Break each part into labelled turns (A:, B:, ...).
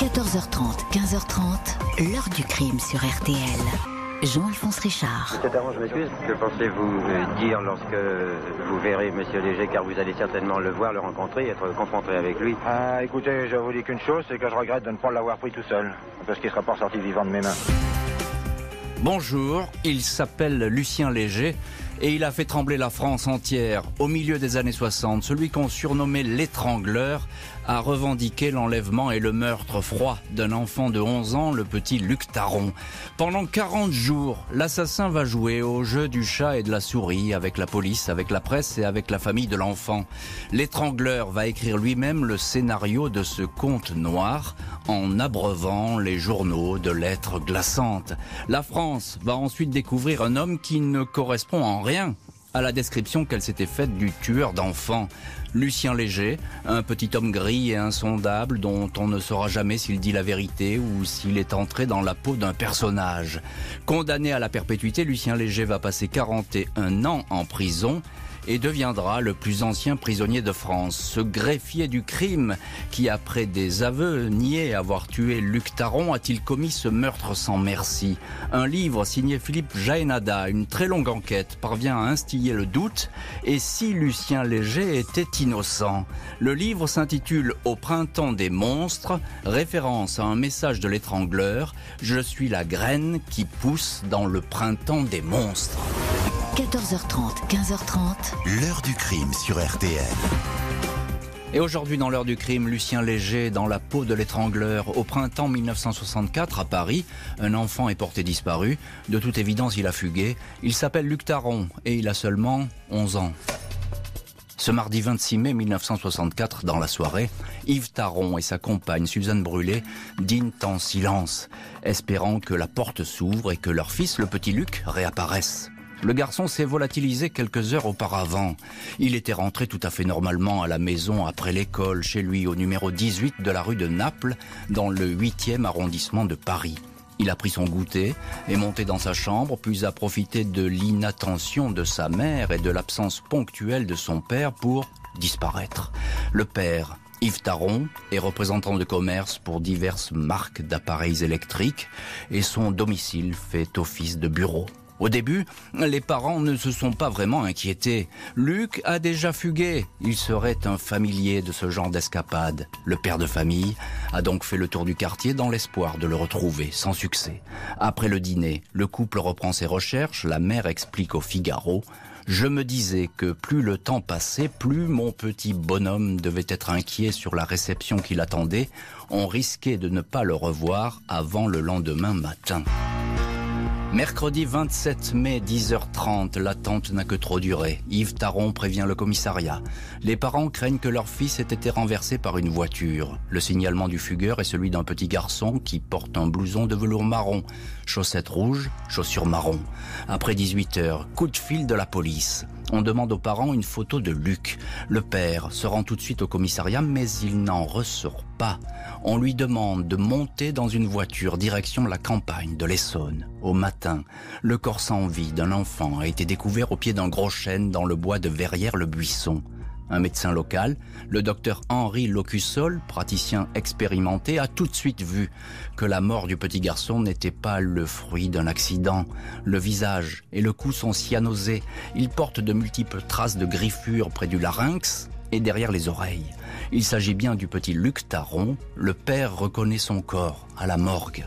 A: 14h30, 15h30, l'heure du crime sur RTL. Jean-Alphonse Richard. Cet je m'excuse. Que pensez-vous euh, dire lorsque vous verrez Monsieur Léger, car vous allez certainement le voir, le rencontrer, être confronté avec lui Ah, écoutez, je vous dis qu'une chose, c'est que je regrette de ne pas l'avoir pris tout seul,
B: parce qu'il ne sera pas sorti vivant de mes mains.
A: Bonjour, il s'appelle Lucien Léger et il a fait trembler la France entière. Au milieu des années 60, celui qu'on surnommait l'étrangleur a revendiqué l'enlèvement et le meurtre froid d'un enfant de 11 ans, le petit Luc Taron. Pendant 40 jours, l'assassin va jouer au jeu du chat et de la souris avec la police, avec la presse et avec la famille de l'enfant. L'étrangleur va écrire lui-même le scénario de ce conte noir en abreuvant les journaux de lettres glaçantes. La France va ensuite découvrir un homme qui ne correspond en rien à la description qu'elle s'était faite du tueur d'enfants. Lucien Léger, un petit homme gris et insondable dont on ne saura jamais s'il dit la vérité ou s'il est entré dans la peau d'un personnage. Condamné à la perpétuité, Lucien Léger va passer 41 ans en prison et deviendra le plus ancien prisonnier de France. Ce greffier du crime, qui après des aveux niait avoir tué Luc Taron, a-t-il commis ce meurtre sans merci Un livre signé Philippe Jaénada, une très longue enquête, parvient à instiller le doute et si Lucien Léger était innocent. Le livre s'intitule Au printemps des monstres, référence à un message de l'étrangleur, Je suis la graine qui pousse dans le printemps des monstres. 14h30, 15h30. L'heure du crime sur RTL. Et aujourd'hui, dans l'heure du crime, Lucien Léger, dans la peau de l'étrangleur, au printemps 1964, à Paris, un enfant est porté disparu. De toute évidence, il a fugué. Il s'appelle Luc Taron et il a seulement 11 ans. Ce mardi 26 mai 1964, dans la soirée, Yves Taron et sa compagne Suzanne Brûlé dînent en silence, espérant que la porte s'ouvre et que leur fils, le petit Luc, réapparaisse. Le garçon s'est volatilisé quelques heures auparavant. Il était rentré tout à fait normalement à la maison après l'école, chez lui, au numéro 18 de la rue de Naples, dans le 8e arrondissement de Paris. Il a pris son goûter, et monté dans sa chambre, puis a profité de l'inattention de sa mère et de l'absence ponctuelle de son père pour disparaître. Le père, Yves Taron est représentant de commerce pour diverses marques d'appareils électriques et son domicile fait office de bureau. Au début, les parents ne se sont pas vraiment inquiétés. Luc a déjà fugué. Il serait un familier de ce genre d'escapade. Le père de famille a donc fait le tour du quartier dans l'espoir de le retrouver, sans succès. Après le dîner, le couple reprend ses recherches. La mère explique au Figaro je me disais que plus le temps passait, plus mon petit bonhomme devait être inquiet sur la réception qu'il attendait. On risquait de ne pas le revoir avant le lendemain matin. Mercredi 27 mai, 10h30, l'attente n'a que trop duré. Yves Taron prévient le commissariat. Les parents craignent que leur fils ait été renversé par une voiture. Le signalement du fugueur est celui d'un petit garçon qui porte un blouson de velours marron chaussettes rouges, chaussures marron. Après 18 heures, coup de fil de la police. On demande aux parents une photo de Luc. Le père se rend tout de suite au commissariat, mais il n'en ressort pas. On lui demande de monter dans une voiture direction la campagne de l'Essonne. Au matin, le corps sans vie d'un enfant a été découvert au pied d'un gros chêne dans le bois de Verrières-le-Buisson un médecin local, le docteur Henri Locussol, praticien expérimenté, a tout de suite vu que la mort du petit garçon n'était pas le fruit d'un accident. Le visage et le cou sont cyanosés. Il porte de multiples traces de griffures près du larynx et derrière les oreilles. Il s'agit bien du petit Luc Taron. Le père reconnaît son corps à la morgue.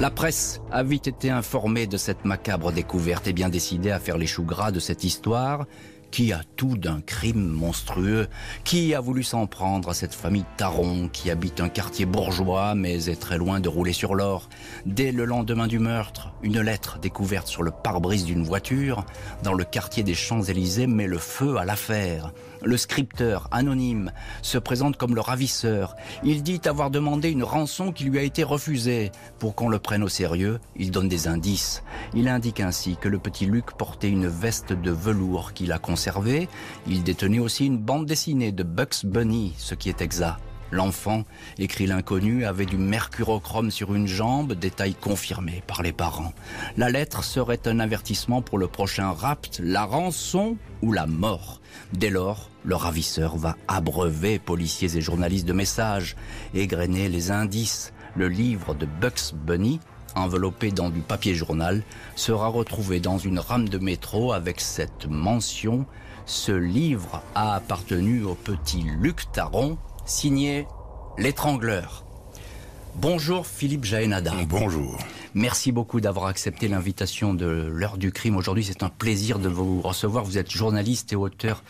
A: La presse a vite été informée de cette macabre découverte et bien décidée à faire les choux gras de cette histoire, qui a tout d'un crime monstrueux, qui a voulu s'en prendre à cette famille Taron qui habite un quartier bourgeois mais est très loin de rouler sur l'or. Dès le lendemain du meurtre, une lettre découverte sur le pare-brise d'une voiture dans le quartier des Champs-Élysées met le feu à l'affaire. Le scripteur, anonyme, se présente comme le ravisseur. Il dit avoir demandé une rançon qui lui a été refusée. Pour qu'on le prenne au sérieux, il donne des indices. Il indique ainsi que le petit Luc portait une veste de velours qu'il a conservée. Il détenait aussi une bande dessinée de Bugs Bunny, ce qui est exact. L'enfant, écrit l'inconnu, avait du mercurochrome sur une jambe, détail confirmé par les parents. La lettre serait un avertissement pour le prochain rapt, la rançon ou la mort. Dès lors, le ravisseur va abreuver policiers et journalistes de messages, égrener les indices. Le livre de Bugs Bunny, enveloppé dans du papier journal, sera retrouvé dans une rame de métro avec cette mention Ce livre a appartenu au petit Luc Taron, signé L'étrangleur. Bonjour Philippe Jaénada. Bonjour. Merci beaucoup d'avoir accepté l'invitation de l'heure du crime aujourd'hui. C'est un plaisir de vous recevoir. Vous êtes journaliste et auteur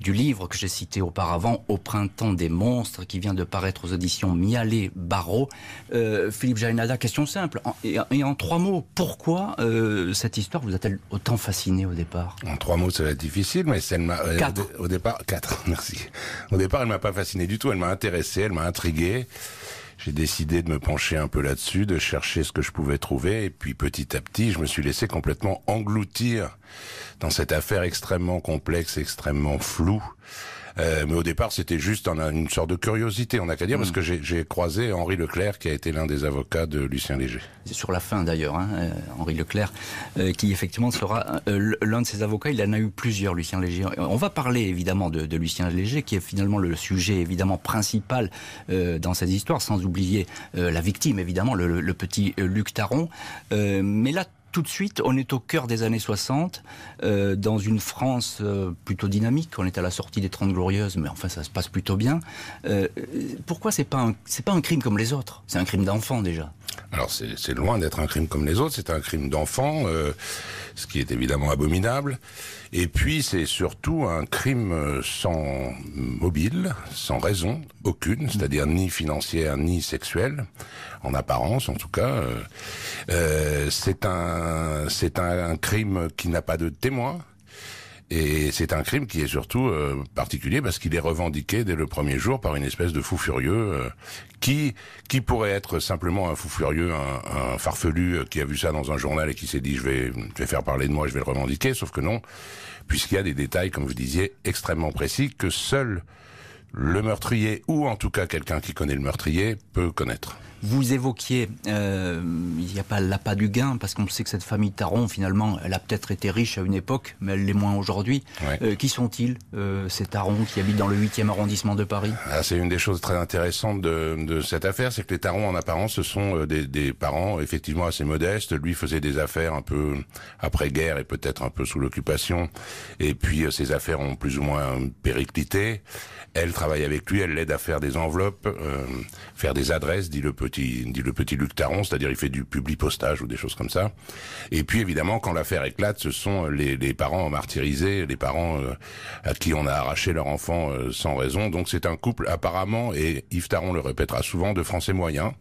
A: du livre que j'ai cité auparavant, Au printemps des monstres, qui vient de paraître aux auditions Mialet Barreau. Euh, Philippe Jaénada, question simple. et, en trois mots, pourquoi euh, cette histoire vous a-t-elle autant fasciné au départ En trois mots, ça va être difficile, mais elle m'a. Euh,
B: au, départ, quatre, merci. Au départ, elle m'a pas fasciné du tout. Elle m'a intéressé, elle m'a intrigué. J'ai décidé de me pencher un peu là-dessus, de chercher ce que je pouvais trouver, et puis petit à petit, je me suis laissé complètement engloutir dans cette affaire extrêmement complexe, extrêmement floue, euh, mais au départ, c'était juste une sorte de curiosité, on n'a qu'à dire, parce hmm. que j'ai
A: croisé Henri Leclerc, qui a été l'un des avocats de Lucien Léger. C'est sur la fin d'ailleurs, hein, euh, Henri Leclerc, euh, qui effectivement sera l'un de ses avocats. Il en a eu plusieurs, Lucien Léger. On va parler évidemment de, de Lucien Léger, qui est finalement le sujet évidemment principal dans cette histoire, sans oublier la victime évidemment, le, le petit Luc Taron. mais là, tout de suite, on est au cœur des années 60, euh, dans une France euh, plutôt dynamique. On est à la sortie des Trente Glorieuses, mais enfin, ça se passe plutôt bien. Euh, pourquoi c'est pas, pas un crime comme les autres C'est un crime d'enfant déjà.
B: Alors c'est loin d'être un crime comme les autres, c'est un crime d'enfant, euh, ce qui est évidemment abominable. Et puis c'est surtout un crime euh, sans mobile, sans raison aucune, mm. c'est-à-dire ni financière ni sexuelle, en apparence en tout cas. Euh, c'est un un crime qui n'a pas de témoin. Et c'est un crime qui est surtout euh, particulier parce qu'il est revendiqué dès le premier jour par une espèce de fou furieux euh, qui qui pourrait être simplement un fou furieux, un, farfelu euh, qui a vu ça dans un journal et qui s'est dit je vais je vais faire parler de moi, je vais le revendiquer. Sauf que non, puisqu'il y a des détails comme vous disiez extrêmement précis que seul le meurtrier ou en tout cas quelqu'un qui connaît le meurtrier peut connaître.
A: Vous évoquiez, euh, il n'y a pas l'appât du gain, parce qu'on sait que cette famille Taron, finalement, elle a peut-être été riche à une époque, mais elle l'est moins aujourd'hui. Euh, qui sont-ils, euh, ces Tarons qui habitent dans le 8e arrondissement de Paris
B: ah, C'est une des choses très intéressantes de, de cette affaire, c'est que les Tarons, en apparence, ce sont euh, des, des, parents effectivement assez modestes. Lui faisait des affaires un peu après-guerre et peut-être un peu sous l'occupation. Et puis, ses euh, affaires ont plus ou moins périclité. Elle travaille avec lui, elle l'aide à faire des enveloppes, faire des adresses, dit le peu dit le petit Luc Taron, c'est-à-dire il fait du postage ou des choses comme ça. Et puis évidemment, quand l'affaire éclate, ce sont euh, les, parents martyrisés, les parents euh, à qui on a arraché leur enfant euh, sans raison. Donc c'est un couple apparemment, et Yves Taron le répétera souvent, de Français moyens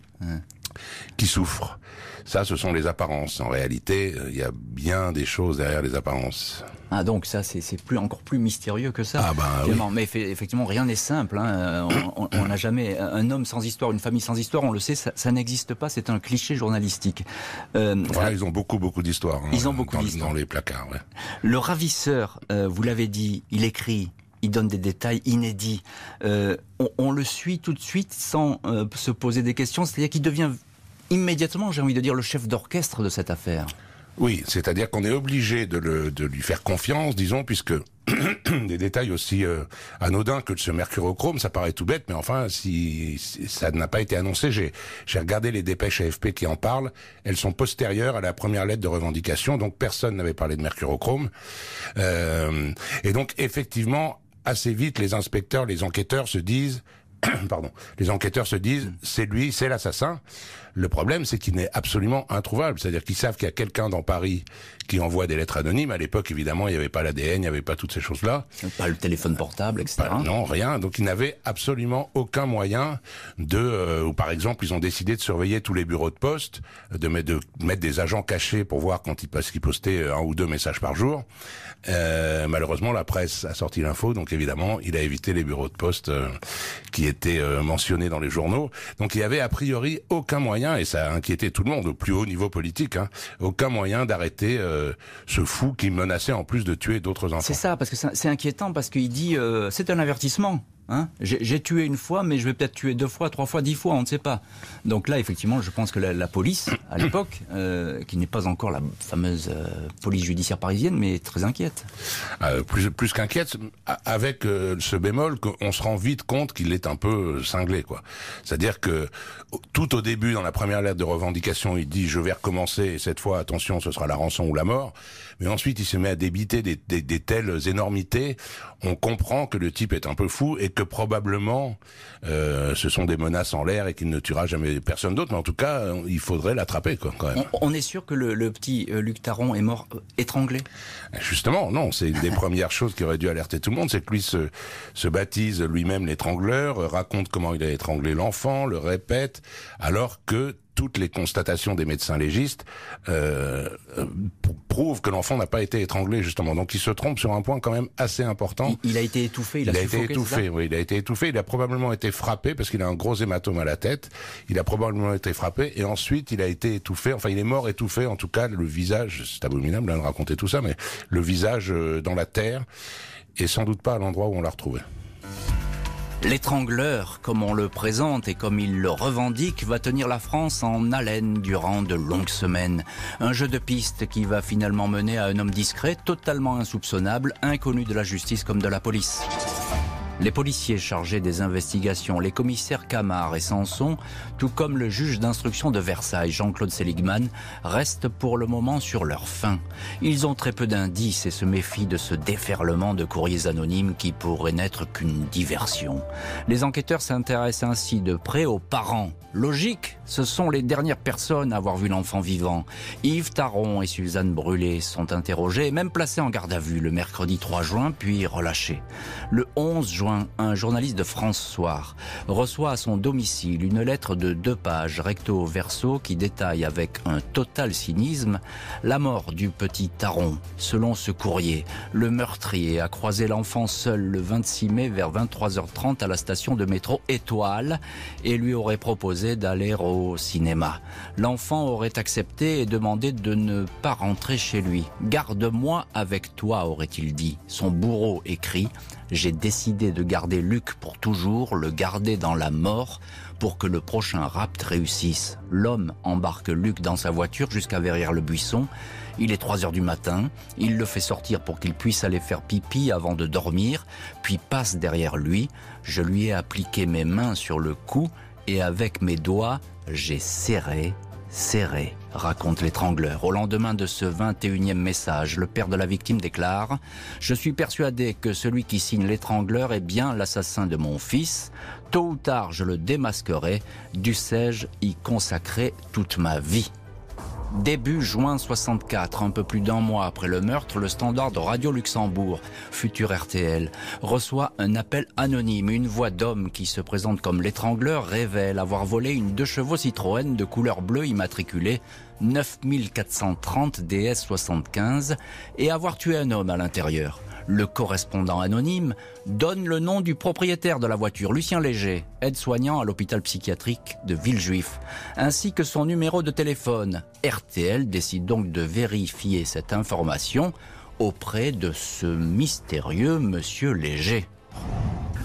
B: qui souffrent. Ça, ce sont les apparences. En réalité, euh, il y a bien des choses derrière les apparences.
A: Ah donc ça c'est plus encore plus mystérieux que ça. Ah bah, oui. Mais effectivement rien n'est simple. Hein. Euh, on n'a jamais un homme sans histoire, une famille sans histoire. On le sait, ça, n'existe pas. C'est un cliché journalistique. Euh, voilà, ils ont beaucoup beaucoup d'histoires. Hein, ils ont beaucoup dans, dans les placards. Le ravisseur, vous l'avez dit, il écrit il donne des détails inédits. Euh, on, le suit tout de suite sans euh, se poser des questions, c'est-à-dire qu'il devient immédiatement, j'ai envie de dire, le chef d'orchestre de cette affaire.
B: Oui, c'est-à-dire qu'on est obligé de, lui faire confiance, disons, puisque des détails aussi euh, anodins que ce mercurochrome, ça paraît tout bête, mais enfin, si, ça n'a pas été annoncé, j'ai regardé les dépêches AFP qui en parlent, elles sont postérieures à la première lettre de revendication, donc personne n'avait parlé de mercurochrome. et donc, effectivement, assez vite, les inspecteurs, les enquêteurs se disent, pardon, les enquêteurs se disent, mm. c'est lui, c'est l'assassin. Le problème, c'est qu'il n'est absolument introuvable. C'est-à-dire qu'ils savent qu'il y a quelqu'un dans Paris qui envoie des lettres anonymes. À l'époque, évidemment, il n'y avait pas l'ADN, il n'y avait pas toutes ces choses-là. Pas le téléphone portable, etc. non, rien. Donc, ils n'avaient absolument aucun moyen de... Euh, ou par exemple, ils ont décidé de surveiller tous les bureaux de poste, de mettre, de mettre des agents cachés pour voir quand ils, qu'ils postaient euh, un ou deux messages par jour. Euh, malheureusement, la presse a sorti l'info, donc évidemment, il a évité les bureaux de poste euh, qui étaient mentionnés dans les journaux. Donc, il y avait a priori aucun moyen et ça a inquiété tout le monde au plus haut niveau politique, hein, aucun moyen d'arrêter euh, ce fou qui menaçait en plus de tuer d'autres enfants. C'est
A: ça, parce que c'est inquiétant, parce qu'il dit euh, c'est un avertissement. Hein j'ai tué une fois, mais je vais peut-être tuer deux fois, trois fois, dix fois, on ne sait pas. Donc là, effectivement, je pense que la, police, à l'époque, euh, qui n'est pas encore la fameuse euh, police judiciaire parisienne, mais très inquiète. Ah, euh, plus qu'inquiète,
B: avec ce bémol qu'on se rend vite compte qu'il est un peu cinglé. quoi. C'est-à-dire que tout au début, dans la première lettre de revendication, il dit « je vais recommencer, cette fois, attention, ce sera la rançon ou la mort » mais ensuite il se met à débiter des, telles énormités, on comprend que le type est un peu fou et que probablement euh, ce sont des menaces en l'air et qu'il ne tuera jamais personne d'autre, mais en tout cas euh, il faudrait l'attraper quand même.
A: On, est sûr que le, petit euh, Luc Taron est mort
B: étranglé Justement, non, c'est une des premières choses qui aurait dû alerter tout le monde, c'est que lui se, se baptise lui-même l'étrangleur, raconte comment il a étranglé l'enfant, le répète, alors que toutes les constatations des médecins légistes euh, euh prouvent que l'enfant n'a pas été étranglé justement. Donc il se trompe sur un point quand même assez important. Il, a été
A: étouffé, il a, il a été étouffé,
B: oui, il a été étouffé. Il a probablement été frappé parce qu'il a un gros hématome à la tête. Il a probablement été frappé et ensuite il a été étouffé. Enfin, il est mort étouffé. En tout cas, le visage, c'est abominable hein, de raconter tout ça, mais le visage euh, dans la terre et sans doute pas à l'endroit
A: où on l'a retrouvé. L'étrangleur, comme on le présente et comme il le revendique, va tenir la France en haleine durant de longues semaines. Un jeu de piste qui va finalement mener à un homme discret, totalement insoupçonnable, inconnu de la justice comme de la police. Les policiers chargés des investigations, les commissaires Camard et Sanson, tout comme le juge d'instruction de Versailles, Jean-Claude Seligman, restent pour le moment sur leur faim. Ils ont très peu d'indices et se méfient de ce déferlement de courriers anonymes qui pourrait n'être qu'une diversion. Les enquêteurs s'intéressent ainsi de près aux parents logique, ce sont les dernières personnes à avoir vu l'enfant vivant. Yves Taron et Suzanne Brûlé sont interrogés et même placés en garde à vue le mercredi 3 juin, puis relâchés. Le 11 juin, un journaliste de France Soir reçoit à son domicile une lettre de deux pages recto verso qui détaille avec un total cynisme la mort du petit Taron. Selon ce courrier, le meurtrier a croisé l'enfant seul le 26 mai vers 23h30 à la station de métro Étoile et lui aurait proposé d'aller au cinéma. L'enfant aurait accepté et demandé de ne pas rentrer chez lui. Garde-moi avec toi, aurait-il dit. Son bourreau écrit J'ai décidé de garder Luc pour toujours, le garder dans la mort pour que le prochain rapt réussisse. L'homme embarque Luc dans sa voiture jusqu'à derrière le buisson Il est 3 heures du matin, il le fait sortir pour qu'il puisse aller faire pipi avant de dormir, puis passe derrière lui. Je lui ai appliqué mes mains sur le cou et avec mes doigts, j'ai serré, serré, raconte l'étrangleur. Au lendemain de ce 21e message, le père de la victime déclare ⁇ Je suis persuadé que celui qui signe l'étrangleur est bien l'assassin de mon fils. Tôt ou tard, je le démasquerai. Dussé-je y consacrer toute ma vie ?⁇ Début juin 64, un peu plus d'un mois après le meurtre, le standard de Radio Luxembourg, futur RTL, reçoit un appel anonyme. Une voix d'homme qui se présente comme l'étrangleur révèle avoir volé une deux chevaux Citroën de couleur bleue immatriculée 9430 DS75 et avoir tué un homme à l'intérieur. Le correspondant anonyme donne le nom du propriétaire de la voiture, Lucien Léger, aide-soignant à l'hôpital psychiatrique de Villejuif, ainsi que son numéro de téléphone. RTL décide donc de vérifier cette information auprès de ce mystérieux monsieur Léger.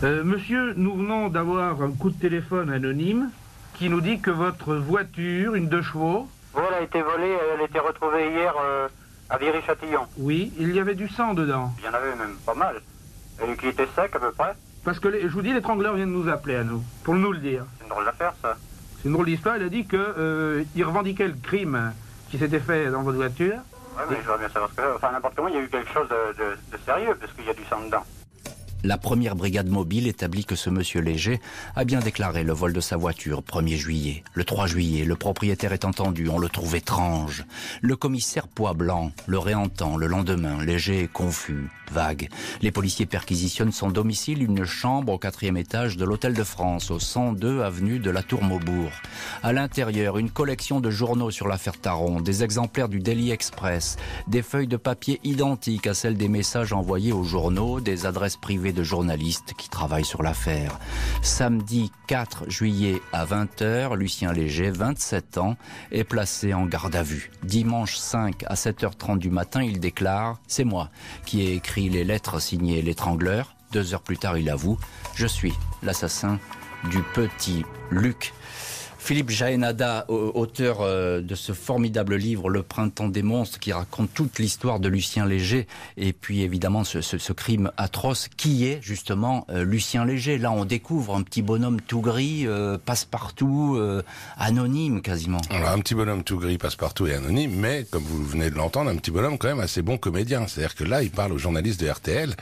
A: Euh, monsieur, nous venons d'avoir un coup de téléphone anonyme qui nous dit que votre voiture, une deux chevaux, voilà, a été volée, elle a été retrouvée hier. Euh,
B: à Viry-Châtillon Oui, il y avait du sang dedans. Il y en avait même pas mal. Et qui était sec à peu près Parce que, je vous dis, l'étrangleur vient de nous appeler à nous, pour nous le dire. C'est une drôle d'affaire, ça. C'est une drôle d'histoire, il a dit qu'il euh, revendiquait le crime qui s'était fait dans votre voiture. Oui, je voudrais bien savoir ce que... Enfin, n'importe comment, il y a eu quelque chose de sérieux, parce qu'il y a du sang dedans.
A: La première brigade mobile établit que ce monsieur Léger a bien déclaré le vol de sa voiture 1er juillet. Le 3 juillet, le propriétaire est entendu, on le trouve étrange. Le commissaire poids Blanc le réentend le lendemain. Léger confus, vague. Les policiers perquisitionnent son domicile, une chambre au quatrième étage de l'Hôtel de France, au 102 avenue de la Tour Maubourg. À l'intérieur, une collection de journaux sur l'affaire Taron, des exemplaires du Daily Express, des feuilles de papier identiques à celles des messages envoyés aux journaux, des adresses privées de journalistes qui travaillent sur l'affaire. Samedi 4 juillet à 20h, Lucien Léger, 27 ans, est placé en garde à vue. Dimanche 5 à 7h30 du matin, il déclare ⁇ C'est moi qui ai écrit les lettres signées l'étrangleur ⁇ Deux heures plus tard, il avoue ⁇ Je suis l'assassin du petit Luc ⁇ Philippe Jaénada, auteur euh, de ce formidable livre Le printemps des monstres, qui raconte toute l'histoire de Lucien Léger, et puis évidemment ce, crime atroce, qui est justement euh, Lucien Léger. Là, on découvre un petit bonhomme tout gris, euh, passe-partout, anonyme quasiment. un petit bonhomme tout gris, passe-partout et anonyme, mais comme vous venez de l'entendre,
B: un petit bonhomme quand même assez bon comédien. C'est-à-dire que là, il parle aux journalistes de RTL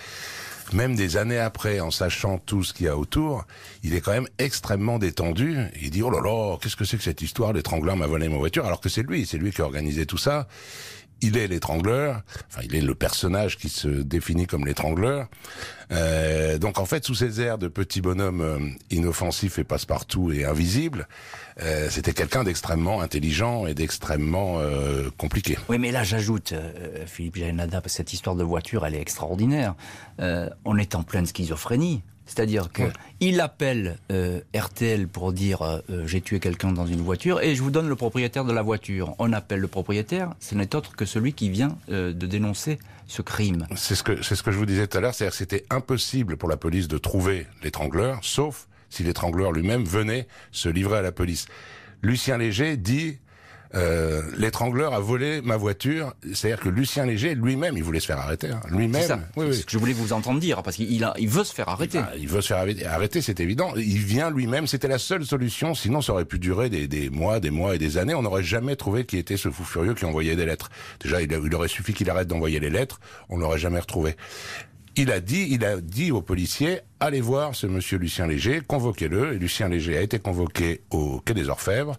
B: même des années après, en sachant tout ce qu'il y a autour, il est quand même extrêmement détendu. Il dit, oh là là, qu'est-ce que c'est que cette histoire, l'étranglant m'a volé ma voiture, alors que c'est lui, c'est lui qui a organisé tout ça il est l'étrangleur, enfin il est le personnage qui se définit comme l'étrangleur. Euh, donc en fait, sous ses airs de petit bonhomme euh, inoffensif et passe-partout et invisible, euh, c'était quelqu'un d'extrêmement intelligent et d'extrêmement compliqué. Oui, mais là j'ajoute,
A: Philippe Janada, cette histoire de voiture, elle est extraordinaire. on est en pleine schizophrénie. C'est-à-dire qu'il appelle euh, RTL pour dire euh, euh, j'ai tué quelqu'un dans une voiture et je vous donne le propriétaire de la voiture. On appelle le propriétaire, ce n'est autre que celui qui vient de dénoncer ce crime. C'est ce, que, ce que je vous disais tout à l'heure, c'est-à-dire que c'était impossible pour
B: la police de trouver l'étrangleur, sauf si l'étrangleur lui-même venait se livrer à la police. Lucien Léger dit euh, l'étrangleur a volé ma voiture. C'est-à-dire que Lucien Léger, lui-même, il voulait se faire arrêter. Hein. Lui-même. Oui, oui. Ce que je voulais vous entendre dire, parce qu'il a, il veut se
A: faire arrêter. Ah, il
B: veut se faire arrêter, c'est évident. Il vient lui-même. C'était la seule solution. Sinon, ça aurait pu durer des, mois, des mois et des années. On n'aurait jamais trouvé qui était ce fou furieux qui envoyait des lettres. Déjà, il, aurait suffi qu'il arrête d'envoyer les lettres. On l'aurait jamais retrouvé il a dit, il a dit aux policiers, allez voir ce monsieur Lucien Léger, convoquez-le. Et Lucien Léger a été convoqué au Quai des Orfèvres.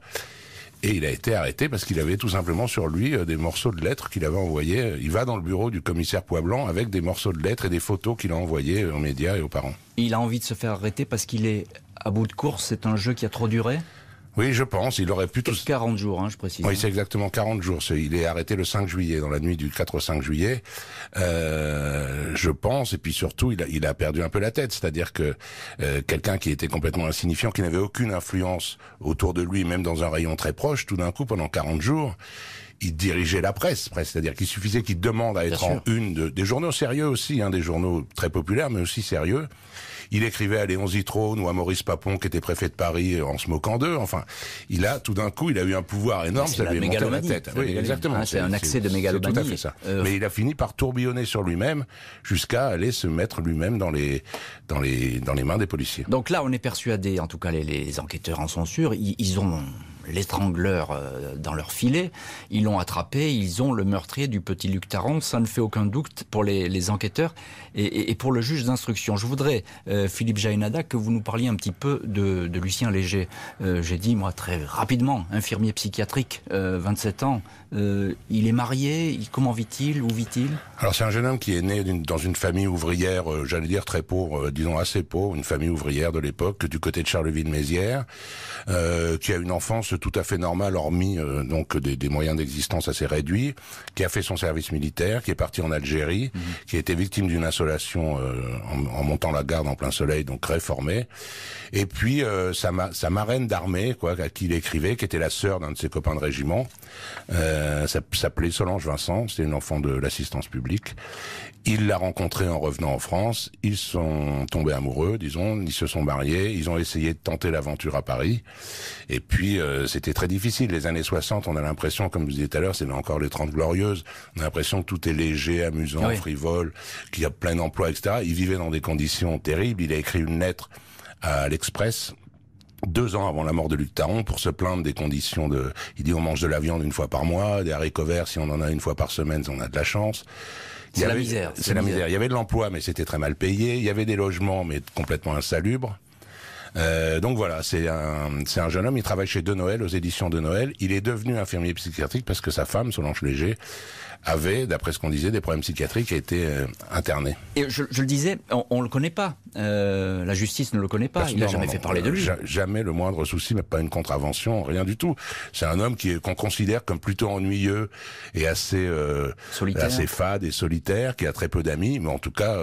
B: Et il a été arrêté parce qu'il avait tout simplement sur lui euh, des morceaux de lettres qu'il avait envoyés. Il va dans le bureau du commissaire Poiblanc avec des morceaux de lettres et des photos qu'il a envoyées euh, aux médias et aux parents.
A: Il a envie de se faire arrêter parce qu'il est à bout de course, c'est un jeu qui a trop duré
B: oui, je pense. Il aurait pu tout. 40 jours, hein, je précise. Oui, hein. c'est exactement 40 jours. Il est arrêté le 5 juillet, dans la nuit du 4 au 5 juillet. Euh, je pense. Et puis surtout, il a, perdu un peu la tête. C'est-à-dire que euh, quelqu'un qui était complètement insignifiant, qui n'avait aucune influence autour de lui, même dans un rayon très proche, tout d'un coup, pendant 40 jours, il dirigeait la presse, C'est-à-dire qu'il suffisait qu'il demande à être en une des journaux sérieux aussi, hein, des journaux très populaires, mais aussi sérieux. Il écrivait à Léon Zitrone ou à Maurice Papon, qui était préfet de Paris, en se moquant d'eux. Enfin, il a, tout d'un coup, il a eu un pouvoir énorme, ça lui est la tête. exactement. Ah, c'est un accès de mégalomanie. Euh. Mais il a fini par tourbillonner sur lui-même, jusqu'à aller se mettre lui-même dans les,
A: dans les, dans les mains des policiers. Donc là, on est persuadé, en tout cas, les, enquêteurs en censure, ils, ils ont l'étrangleur euh, dans leur filet. Ils l'ont attrapé, ils ont le meurtrier du petit Luc Taron. Ça ne fait aucun doute pour les, enquêteurs et, pour le juge d'instruction. Je voudrais, euh, Philippe Jaénada, que vous nous parliez un petit peu de, Lucien Léger. Euh, j'ai dit, moi, très rapidement, infirmier psychiatrique, 27 ans. il est marié, il, comment vit-il, où vit-il
B: Alors c'est un jeune homme qui est né dans une famille ouvrière, j'allais dire très pauvre, disons assez pauvre, une famille ouvrière de l'époque, du côté de Charleville-Mézières, qui a une enfance tout à fait normal, hormis euh, donc des, moyens d'existence assez réduits, qui a fait son service militaire, qui est parti en Algérie, mhm. qui a été victime d'une insolation euh, en, montant la garde en plein soleil, donc réformé. Et puis euh, sa, ma, marraine d'armée, quoi, à qui il écrivait, qui était la sœur d'un de ses copains de régiment, s'appelait Solange Vincent, c'était une enfant de l'assistance publique, il l'a rencontré en revenant en France. Ils sont tombés amoureux, disons. Ils se sont mariés. Ils ont essayé de tenter l'aventure à Paris. Et puis, euh, c'était très difficile. Les années 60, on a l'impression, comme vous disais tout à l'heure, c'est encore les 30 glorieuses. On a l'impression que tout est léger, amusant, frivole, qu'il y a plein d'emplois, etc. Il vivait dans des conditions terribles. Il a écrit une lettre à l'Express deux ans avant la mort de Luc Taron pour se plaindre des conditions de... Il dit on mange de la viande une fois par mois, des haricots verts si on en a une fois par semaine, on a de la chance. C'est la misère. C'est la misère. Il y avait de l'emploi, mais c'était très mal payé. Il y avait des logements, mais complètement insalubres. Euh, donc voilà, c'est un, c'est un jeune homme. Il travaille chez De Noël, aux éditions De Noël. Il est devenu infirmier psychiatrique parce que sa femme, Solange Léger, avait, d'après ce qu'on disait, des problèmes psychiatriques et était euh, interné.
A: Et je, je, le disais, on, ne le connaît pas. Euh, la justice ne le connaît pas. il n'a jamais fait parler de euh, lui.
B: Jamais le moindre souci, mais pas une contravention, rien du tout. C'est un homme qui qu'on considère comme plutôt ennuyeux et assez euh, assez fade et solitaire, qui a très peu d'amis, mais en tout cas,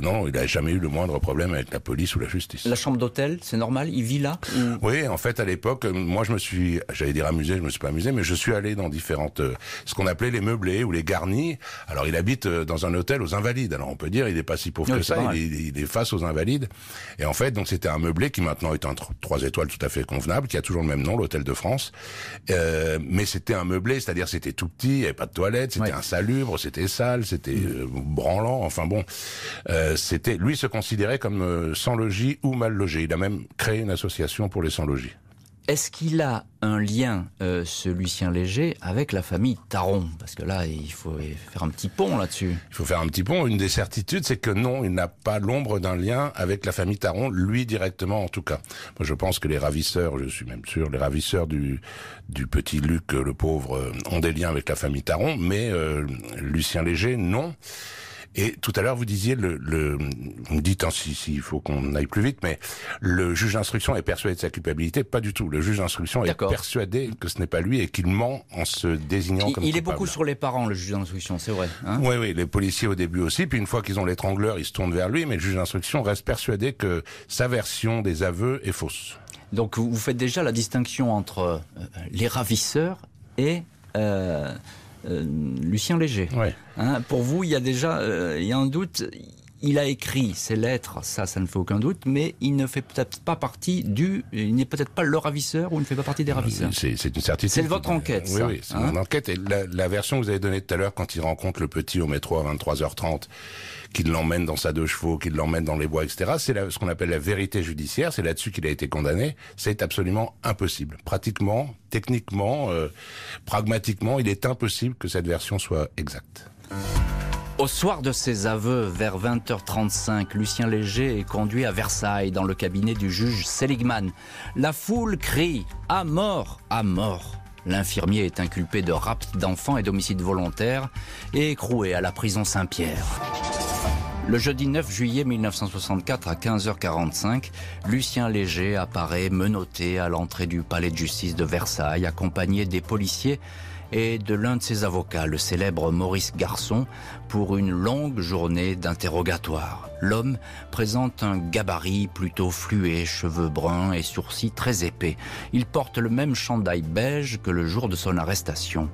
B: non, il n'a jamais eu le moindre problème avec la police ou la justice
A: chambre d'hôtel, c'est normal Il vit là
B: Oui, en fait, à l'époque, euh, moi, je me suis, j'allais dire amusé, je me suis pas amusé, mais je suis allé dans différentes, euh, ce qu'on appelait les meublés ou les garnis. Alors, il habite euh, dans un hôtel aux Invalides. Alors, on peut dire, il est pas si pauvre que ça. Il est, face aux Invalides. Et en fait, donc, c'était un meublé qui maintenant est un trois étoiles tout à fait convenable, qui a toujours le même nom, l'hôtel de France. Euh, mais c'était un meublé, c'est-à-dire c'était tout petit, il n'y avait pas de toilette, c'était insalubre, c'était sale, c'était branlant. Enfin bon, euh, c'était lui se considérait comme sans logis ou mal logé. Il a même créé une association pour les sans-logis.
A: Est-ce qu'il a un lien, euh, ce Lucien Léger, avec la famille Taron Parce que là, il faut faire un petit pont là-dessus. Il faut faire un petit pont. Une des certitudes, c'est que non, il n'a pas l'ombre
B: d'un lien avec la famille Taron, lui directement en tout cas. Moi, je pense que les ravisseurs, je suis même sûr, les ravisseurs du, du petit Luc le pauvre euh, ont des liens avec la famille Taron, mais euh, Lucien Léger, non. Et tout à l'heure, vous disiez, le, le dites, hein, si, faut qu'on aille plus vite, mais le juge d'instruction est persuadé de sa culpabilité. Pas du tout. Le juge d'instruction est persuadé que ce n'est pas lui et qu'il ment en se désignant il, comme Il est beaucoup
A: sur les parents, le juge d'instruction, c'est vrai.
B: Hein oui, oui, les policiers au début aussi. Puis une fois qu'ils ont l'étrangleur, ils se tournent vers lui, mais le juge d'instruction reste persuadé que sa version des aveux est fausse. Donc vous faites déjà la
A: distinction entre euh, les ravisseurs et euh, euh, Lucien Léger. Hein, pour vous, il y a déjà euh, il y a un doute. Il a écrit ces lettres, ça, ça ne fait aucun doute, mais il ne fait peut-être pas partie du, il n'est peut-être pas le ravisseur ou il ne fait pas partie des ravisseurs. C'est
B: une certitude. C'est votre enquête. Oui, oui, c'est hein. enquête. Et la, la, version que vous avez donnée tout à l'heure quand il rencontre le petit au métro à 23h30 qui l'emmène dans sa deux chevaux, qui l'emmène dans les bois, etc. C'est ce qu'on appelle la vérité judiciaire. C'est là-dessus qu'il a été condamné. C'est absolument impossible. Pratiquement, techniquement, euh, pragmatiquement, il est impossible que cette version
A: soit exacte. Au soir de ses aveux, vers 20h35, Lucien Léger est conduit à Versailles dans le cabinet du juge Seligman. La foule crie ⁇ À mort À mort !⁇ L'infirmier est inculpé de rapt d'enfants et d'homicide volontaire et écroué à la prison Saint-Pierre. Le jeudi 9 juillet 1964 à 15h45, Lucien Léger apparaît menotté à l'entrée du palais de justice de Versailles, accompagné des policiers et de l'un de ses avocats, le célèbre Maurice Garçon, pour une longue journée d'interrogatoire. L'homme présente un gabarit plutôt fluet, cheveux bruns et sourcils très épais. Il porte le même chandail beige que le jour de son arrestation.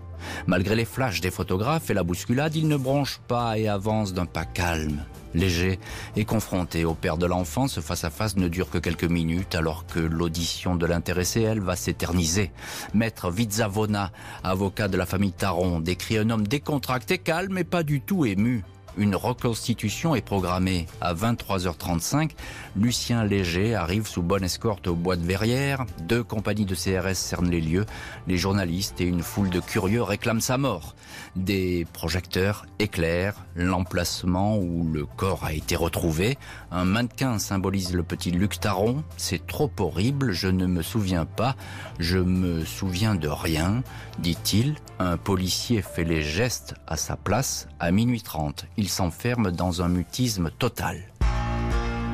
A: Malgré les flashs des photographes et la bousculade, il ne bronche pas et avance d'un pas calme, léger et confronté au père de l'enfant. Ce face-à-face ne dure que quelques minutes alors que l'audition de l'intéressé, elle, va s'éterniser. Maître Vizzavona, avocat de la famille Taron, décrit un homme décontracté, calme et pas du tout ému. Une reconstitution est programmée à 23h35. Lucien Léger arrive sous bonne escorte au bois de Verrières. Deux compagnies de CRS cernent les lieux. Les journalistes et une foule de curieux réclament sa mort. Des projecteurs éclairent l'emplacement où le corps a été retrouvé. Un mannequin symbolise le petit Luc Taron. C'est trop horrible, je ne me souviens pas, je me souviens de rien, dit-il. Un policier fait les gestes à sa place à minuit 30 il s'enferme dans un mutisme total.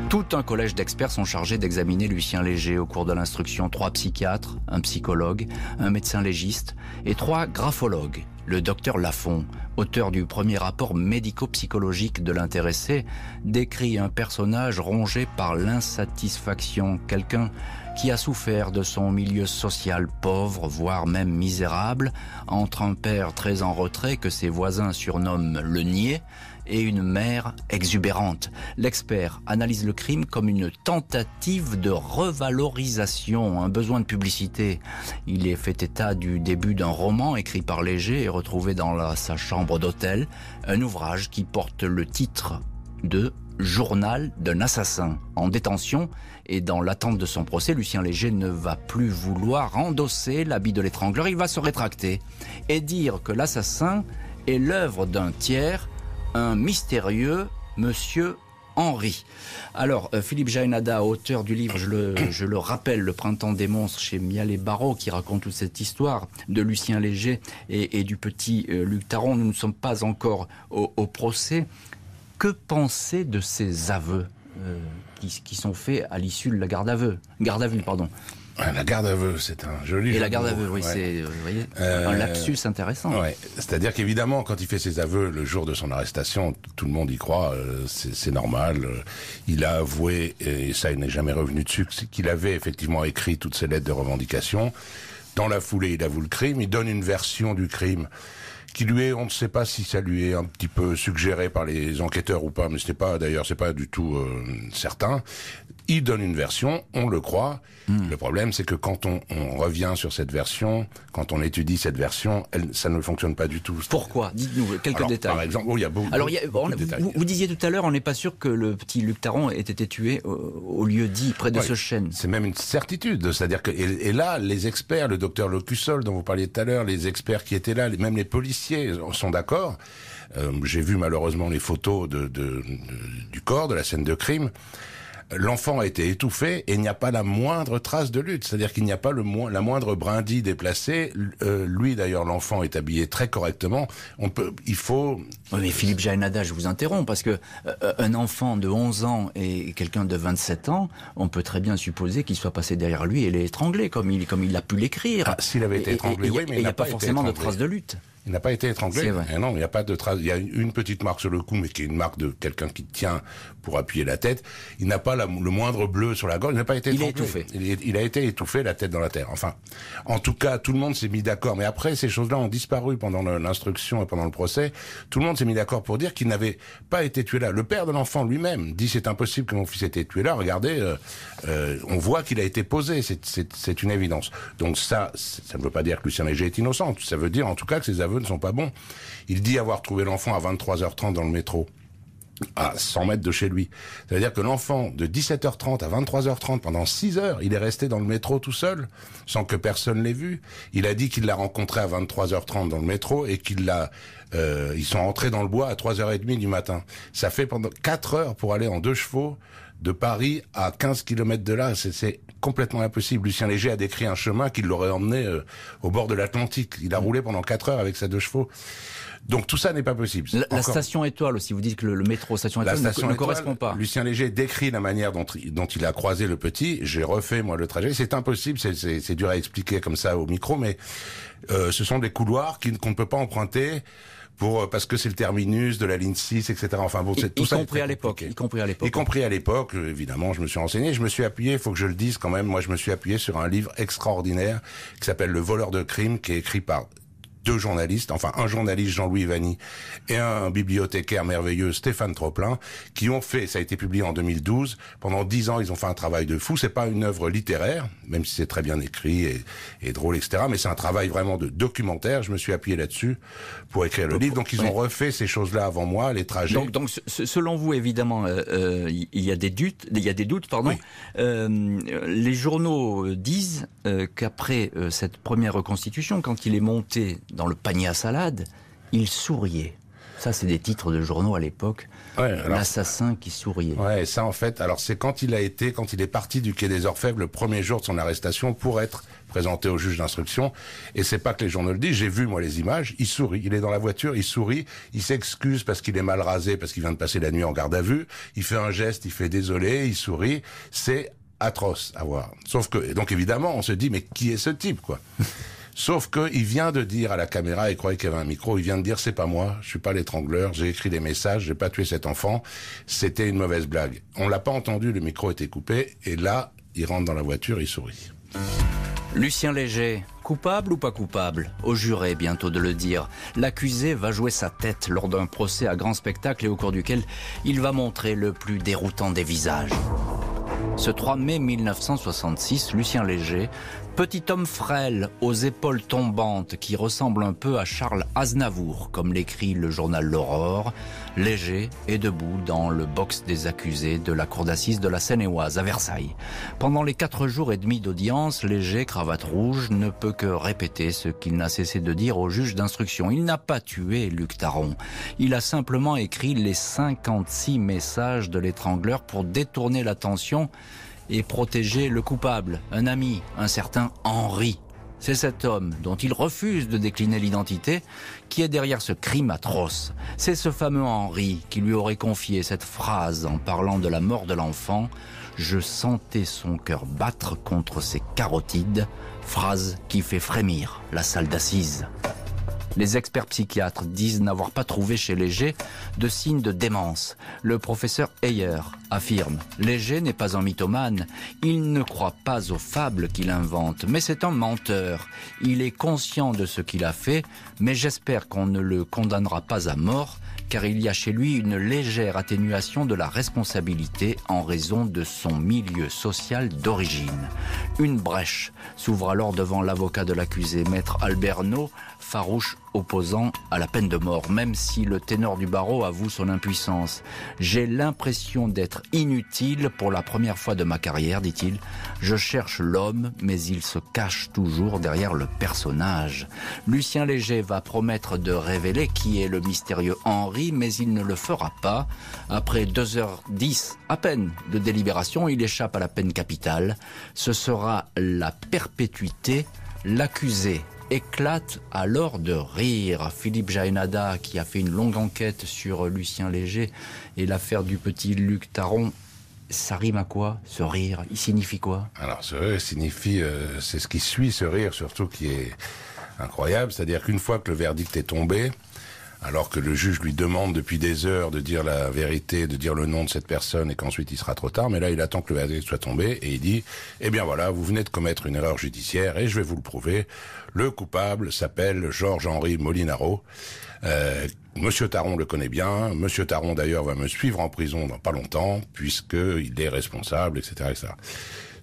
A: Tout un collège d'experts sont chargés d'examiner Lucien Léger au cours de l'instruction. Trois psychiatres, un psychologue, un médecin légiste et trois graphologues. Le docteur Lafont, auteur du premier rapport médico-psychologique de l'intéressé, décrit un personnage rongé par l'insatisfaction, quelqu'un qui a souffert de son milieu social pauvre, voire même misérable, entre un père très en retrait que ses voisins surnomment le niais, et une mère exubérante. L'expert analyse le crime comme une tentative de revalorisation, un besoin de publicité. Il est fait état du début d'un roman écrit par Léger et retrouvé dans sa chambre d'hôtel, un ouvrage qui porte le titre de Journal d'un assassin. En détention et dans l'attente de son procès, Lucien Léger ne va plus vouloir endosser l'habit de l'étrangleur, il va se rétracter et dire que l'assassin est l'œuvre d'un tiers un mystérieux monsieur Henri. Alors, euh, Philippe Jainada, auteur du livre, je le, rappelle, Le Printemps des monstres chez Mialet Barreau, qui raconte toute cette histoire de Lucien Léger et, du petit euh, Luc Taron. Nous ne sommes pas encore au, procès. Que penser de ces aveux euh, qui, qui, sont faits à l'issue de la garde à vue, garde à vue pardon. La garde à vœux, c'est un joli. Et la garde à vœux, oui, c'est un euh, lapsus intéressant.
B: C'est-à-dire qu'évidemment, quand il fait ses aveux le jour de son arrestation, tout le monde y croit, euh, c'est normal. Euh, il a avoué, et ça, il n'est jamais revenu dessus, qu'il avait effectivement écrit toutes ses lettres de revendication. Dans la foulée, il avoue le crime. Il donne une version du crime qui lui est, on ne sait pas si ça lui est un petit peu suggéré par les enquêteurs ou pas, mais ce n'est pas, d'ailleurs, c'est pas du tout certain il donne une version, on le croit. Hmm. Le problème, c'est que quand on, revient sur cette version, quand on étudie cette version, ça ne fonctionne pas du tout. Pourquoi Dites-nous quelques détails. Par exemple, oh, il y a beaucoup, Alors,
A: Vous, disiez tout à l'heure, on n'est pas sûr que le petit Luc Taron ait été tué au, lieu dit, près de ce chêne. C'est même une certitude. C'est-à-dire que, et, là, les
B: experts, le docteur Locusol dont vous parliez tout à l'heure, les experts qui étaient là, même les policiers sont d'accord. Euh, j'ai vu malheureusement les photos du corps, de la scène de crime l'enfant a été étouffé et il n'y a pas la moindre trace de lutte. C'est-à-dire qu'il n'y a pas la moindre brindille déplacée. Euh, lui, d'ailleurs, l'enfant est habillé très correctement. On peut,
A: il faut. Oui, mais Philippe Jaénada, je vous interromps parce que euh, un enfant de 11 ans et quelqu'un de 27 ans, on peut très bien supposer qu'il soit passé derrière lui et l'ait étranglé, comme il, a pu l'écrire. Ah, s'il avait été étranglé, oui, mais il n'y a, pas, forcément de trace de lutte. Il n'a pas été étranglé. vrai. Eh non, il
B: n'y a pas de trace. Il y a une petite marque sur le cou, mais qui est une marque de quelqu'un qui tient pour appuyer la tête. Il n'a pas le moindre bleu sur la gorge. Il n'a pas été étranglé. Il, étouffé. Il, a été étouffé, la tête dans la terre. Enfin, en tout cas, tout le monde s'est mis d'accord. Mais après, ces choses-là ont disparu pendant l'instruction et pendant le procès. Tout le monde s'est mis d'accord pour dire qu'il n'avait pas été tué là. Le père de l'enfant lui-même dit c'est impossible que mon fils ait été tué là. Regardez, euh, euh, on voit qu'il a été posé. C'est une évidence. Donc ça, ça ne veut pas dire que Lucien Léger est innocent. Ça veut dire en tout cas que ses ne sont pas bons. Il dit avoir trouvé l'enfant à 23h30 dans le métro à 100 mètres de chez lui. C'est-à-dire que l'enfant, de 17h30 à 23h30, pendant 6 heures, il est resté dans le métro tout seul, sans que personne l'ait vu. Il a dit qu'il l'a rencontré à 23h30 dans le métro et qu'il l'a... Euh, ils sont entrés dans le bois à 3h30 du matin. Ça fait pendant 4 heures pour aller en deux chevaux de Paris à 15 km de là. C'est complètement impossible. Lucien Léger a décrit un chemin qui l'aurait emmené euh, au bord de l'Atlantique. Il a mm. roulé pendant 4 heures avec sa deux chevaux. Donc tout ça
A: n'est pas possible. La, station étoile aussi, vous dites que le, métro station étoile, la ne, correspond
B: pas. Lucien Léger décrit la manière dont, il a croisé le petit. J'ai refait moi le trajet. C'est impossible, c'est dur à expliquer comme ça au micro, mais euh, ce sont des couloirs qu'on ne peut pas emprunter pour euh, parce que c'est le terminus de la ligne 6, etc. Enfin bon, c'est tout y Compris
A: à l'époque. Y compris à
B: l'époque. Y compris à l'époque. Évidemment, je me suis renseigné. Je me suis appuyé. Il faut que je le dise quand même. Moi, je me suis appuyé sur un livre extraordinaire qui s'appelle Le voleur de crime, qui est écrit par deux journalistes, enfin un journaliste Jean-Louis Vanny et un bibliothécaire merveilleux Stéphane Troplin, qui ont fait, ça a été publié en 2012, pendant dix ans ils ont fait un travail de fou. C'est pas une œuvre littéraire, même si c'est très bien écrit et, drôle, etc. Mais c'est un travail vraiment de documentaire. Je me suis appuyé là-dessus pour écrire le livre. Donc ils
A: ont refait ces choses-là avant moi, les trajets. Donc, selon vous, évidemment, euh, euh, il y a des doutes, il y a des doutes, pardon. Euh, les journaux disent qu'après cette première reconstitution, quand il est monté dans le panier à salade, il souriait. Ça, c'est des titres de journaux à l'époque. L'assassin qui souriait. Ouais, ça en fait.
B: Alors c'est quand il a été, quand il est parti du quai des Orfèvres le premier jour de son arrestation pour être présenté au juge d'instruction. Et c'est pas que les journaux le disent. J'ai vu moi les images. Il sourit. Il est dans la voiture. Il sourit. Il s'excuse parce qu'il est mal rasé, parce qu'il vient de passer la nuit en garde à vue. Il fait un geste. Il fait désolé. Il sourit. C'est atroce à voir. Sauf que, donc évidemment, on se dit mais qui est ce type quoi Sauf qu'il vient de dire à la caméra, et croyait qu'il y avait un micro, il vient de dire c'est pas moi, je suis pas l'étrangleur, j'ai écrit des messages, j'ai pas tué cet enfant, c'était une mauvaise blague. On l'a pas
A: entendu, le micro était coupé, et là, il rentre dans la voiture, il sourit. Lucien Léger, coupable ou pas coupable Au juré bientôt de le dire. L'accusé va jouer sa tête lors d'un procès à grand spectacle et au cours duquel il va montrer le plus déroutant des visages. Ce 3 mai 1966, Lucien Léger Petit homme frêle, aux épaules tombantes, qui ressemble un peu à Charles Aznavour, comme l'écrit le journal L'Aurore, léger et debout dans le box des accusés de la cour d'assises de la Seine-et-Oise à Versailles. Pendant les quatre jours et demi d'audience, léger, cravate rouge, ne peut que répéter ce qu'il n'a cessé de dire au juge d'instruction. Il n'a pas tué Luc Taron. Il a simplement écrit les 56 messages de l'étrangleur pour détourner l'attention et protéger le coupable, un ami, un certain Henri. C'est cet homme dont il refuse de décliner l'identité qui est derrière ce crime atroce. C'est ce fameux Henri qui lui aurait confié cette phrase en parlant de la mort de l'enfant. Je sentais son cœur battre contre ses carotides, phrase qui fait frémir la salle d'assises. Les experts psychiatres disent n'avoir pas trouvé chez Léger de signes de démence. Le professeur Heyer affirme Léger n'est pas un mythomane, il ne croit pas aux fables qu'il invente, mais c'est un menteur. Il est conscient de ce qu'il a fait, mais j'espère qu'on ne le condamnera pas à mort, car il y a chez lui une légère atténuation de la responsabilité en raison de son milieu social d'origine. Une brèche s'ouvre alors devant l'avocat de l'accusé, maître Alberno, farouche opposant à la peine de mort, même si le ténor du barreau avoue son impuissance. J'ai l'impression d'être inutile pour la première fois de ma carrière, dit-il. Je cherche l'homme, mais il se cache toujours derrière le personnage. Lucien Léger va promettre de révéler qui est le mystérieux Henri, mais il ne le fera pas. Après 2h10 à peine de délibération, il échappe à la peine capitale. Ce sera la perpétuité, l'accusé éclate alors de rire. Philippe Jaénada, qui a fait une longue enquête sur Lucien Léger et l'affaire du petit Luc Taron, ça rime à quoi ce rire Il signifie quoi
B: Alors ce rire signifie, euh, c'est ce qui suit ce rire surtout qui est incroyable, c'est-à-dire qu'une fois que le verdict est tombé, alors que le juge lui demande depuis des heures de dire la vérité, de dire le nom de cette personne et qu'ensuite il sera trop tard. Mais là, il attend que le verdict soit tombé et il dit, eh bien voilà, vous venez de commettre une erreur judiciaire et je vais vous le prouver. Le coupable s'appelle Georges-Henri Molinaro. Euh, Monsieur Taron le connaît bien. Monsieur Taron d'ailleurs va me suivre en prison dans pas longtemps puisqu'il est responsable, etc., etc.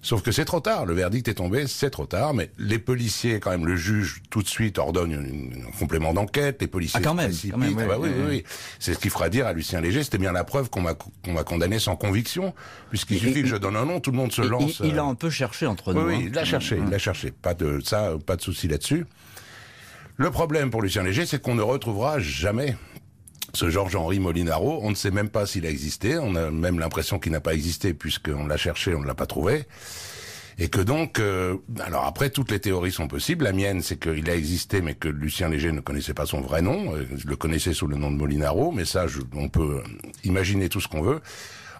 B: Sauf que c'est trop tard. Le verdict est tombé, c'est trop tard. Mais les policiers, quand même, le juge tout de suite ordonne un complément d'enquête. Les policiers. Ah, quand même. C'est ce qui fera dire à Lucien Léger. C'était bien la preuve qu'on m'a qu'on condamné sans conviction, puisqu'il suffit que je donne un nom, tout le monde se lance. il a euh.
A: un peu cherché entre nous. Oui, hein. il l'a cherché, il
B: l'a cherché. Pas de ça, pas de souci là-dessus. Le problème pour Lucien Léger, c'est qu'on ne retrouvera jamais ce Georges-Henri Molinaro, on ne sait même pas s'il a existé, on a même l'impression qu'il n'a pas existé puisqu'on l'a cherché, on ne l'a pas trouvé. Et que donc, euh, alors après, toutes les théories sont possibles. La mienne, c'est qu'il a existé, mais que Lucien Léger ne connaissait pas son vrai nom. Euh, je le connaissait sous le nom de Molinaro, mais ça, on peut imaginer tout ce qu'on veut.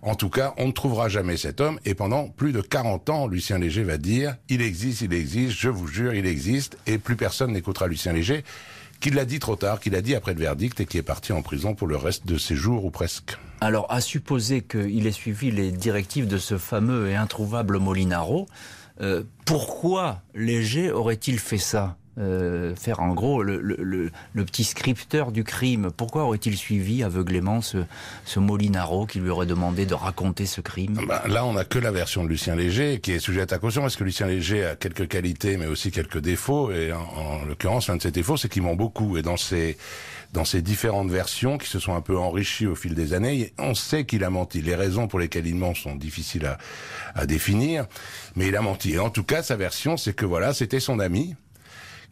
B: En tout cas, on ne trouvera jamais cet homme. Et pendant plus de 40 ans, Lucien Léger va dire, il existe, il existe, je vous jure, il existe. Et plus personne n'écoutera Lucien Léger qui l'a dit trop tard, qu'il l'a dit après le verdict et qui est parti
A: en prison pour le reste de ses jours ou presque. Alors, à supposer qu'il ait suivi les directives de ce fameux et introuvable Molinaro, euh, pourquoi Léger aurait-il fait ça euh, faire en gros le, petit scripteur du crime. Pourquoi aurait-il suivi aveuglément ce, ce, Molinaro qui lui aurait demandé de raconter ce crime ah bah,
B: Là, on n'a que la version de Lucien Léger qui est sujette à caution parce que Lucien Léger a quelques qualités mais aussi quelques défauts. Et en, l'occurrence, l'un de ses défauts, c'est qu'il ment beaucoup. Et dans ces, dans différentes versions qui se sont un peu enrichies au fil des années, on sait qu'il a menti. Les raisons pour lesquelles il ment sont difficiles à, définir, mais il a menti. en tout cas, sa version, c'est que voilà, c'était son ami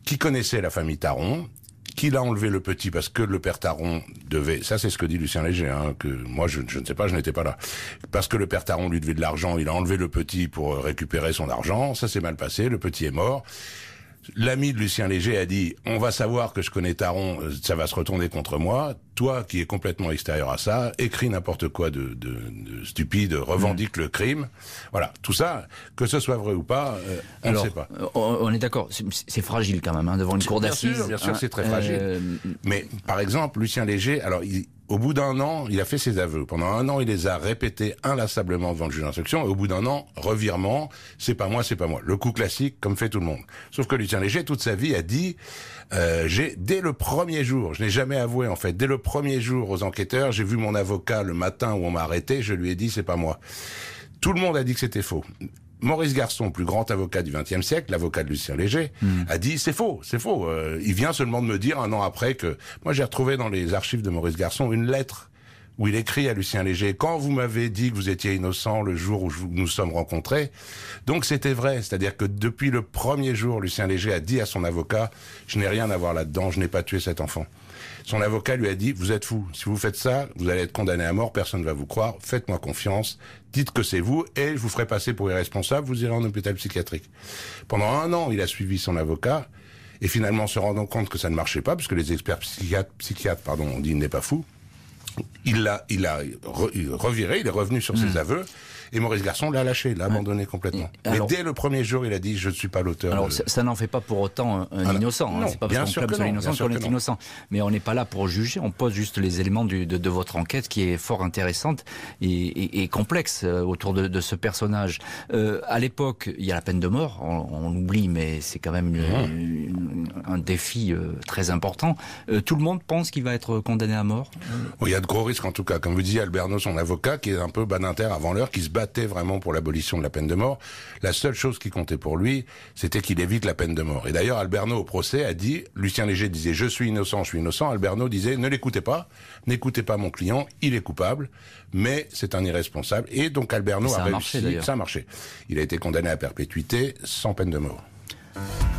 B: qui connaissait la famille Taron, qui l'a enlevé le petit parce que le père Taron devait, ça c'est ce que dit Lucien Léger, hein, que moi je, ne sais pas, je n'étais pas là, parce que le père Taron lui devait de l'argent, il a enlevé le petit pour récupérer son argent, ça s'est mal passé, le petit est mort, l'ami de Lucien Léger a dit on va savoir que je connais Taron, euh, ça va se retourner contre moi. Toi qui es complètement extérieur à ça, écris n'importe quoi de, stupide, revendique mm. le crime. Voilà, tout ça, que ce soit vrai ou pas, euh, on ne sait pas. Euh, on est d'accord, c'est fragile quand même hein, devant une cour d'assises. Bien sûr, hein, c'est très fragile. Mais par exemple, Lucien Léger, alors il, au bout d'un an, il a fait ses aveux. Pendant un an, il les a répétés inlassablement devant le juge d'instruction. Et au bout d'un an, revirement, c'est pas moi, c'est pas moi. Le coup classique, comme fait tout le monde. Sauf que Lucien Léger, toute sa vie, a dit, euh, j'ai dès le premier jour, je n'ai jamais avoué en fait, dès le premier jour aux enquêteurs, j'ai vu mon avocat le matin où on m'a arrêté, je lui ai dit, c'est pas moi. Tout le monde a dit que c'était faux. Maurice Garçon, plus grand avocat du XXe siècle, l'avocat de Lucien Léger, hmm. a dit c'est faux, c'est faux. Euh, il vient seulement de me dire un an après que moi j'ai retrouvé dans les archives de Maurice Garçon une lettre où il écrit à Lucien Léger quand vous m'avez dit que vous étiez innocent le jour où nous sommes rencontrés. Donc c'était vrai, c'est-à-dire que depuis le premier jour, Lucien Léger a dit à son avocat je n'ai rien à voir là-dedans, je n'ai pas tué cet enfant. Son avocat lui a dit, vous êtes fou, si vous faites ça, vous allez être condamné à mort, personne ne va vous croire, faites-moi confiance, dites que c'est vous, et je vous ferai passer pour irresponsable, vous irez en hôpital psychiatrique. Pendant un an, il a suivi son avocat, et finalement se rendant compte que ça ne marchait pas, puisque les experts psychiatres, pardon, ont dit il n'est pas fou, il l'a il a reviré, il est revenu sur ses hmm. aveux, et Maurice Garçon l'a lâché, l'a abandonné complètement. Mais
A: dès le premier jour, il a dit je ne suis pas l'auteur. Alors ça, n'en fait pas pour autant un, ah innocent. Hein. C'est pas parce qu'on innocent innocent. Mais on n'est pas là pour juger. On pose juste les éléments de, votre enquête qui est fort intéressante et, complexe euh, autour de, ce personnage. Euh, à l'époque, il y a la peine de mort. On, l'oublie, oublie, mais c'est quand même une, mmh un défi euh, très important. Euh, tout le monde pense qu'il va être condamné à
B: mort Il y a de gros risques en tout cas. Comme vous disiez, alberto son avocat, qui est un peu baninter avant l'heure, qui se battait vraiment pour l'abolition de la peine de mort, la seule chose qui comptait pour lui, c'était qu'il évite la peine de mort. Et d'ailleurs, Alberno, au procès, a dit, Lucien Léger disait, je suis innocent, je suis innocent. Alberno disait, ne l'écoutez pas, n'écoutez pas mon client, il est coupable, mais c'est un irresponsable. Et donc alberto a, réussi, ça a
A: marché. Il a été condamné à perpétuité sans peine de mort.